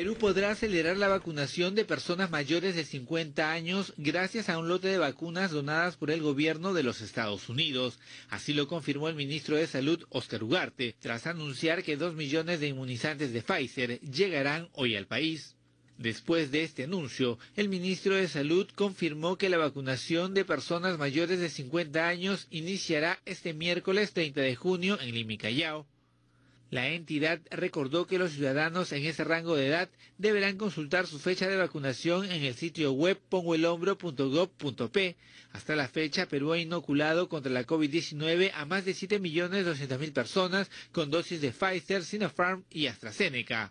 Perú podrá acelerar la vacunación de personas mayores de 50 años gracias a un lote de vacunas donadas por el gobierno de los Estados Unidos. Así lo confirmó el ministro de Salud, Oscar Ugarte, tras anunciar que dos millones de inmunizantes de Pfizer llegarán hoy al país. Después de este anuncio, el ministro de Salud confirmó que la vacunación de personas mayores de 50 años iniciará este miércoles 30 de junio en Limicayao. La entidad recordó que los ciudadanos en ese rango de edad deberán consultar su fecha de vacunación en el sitio web pongoelhombro.gov.p. Hasta la fecha, Perú ha inoculado contra la COVID-19 a más de 7.200.000 personas con dosis de Pfizer, Sinopharm y AstraZeneca.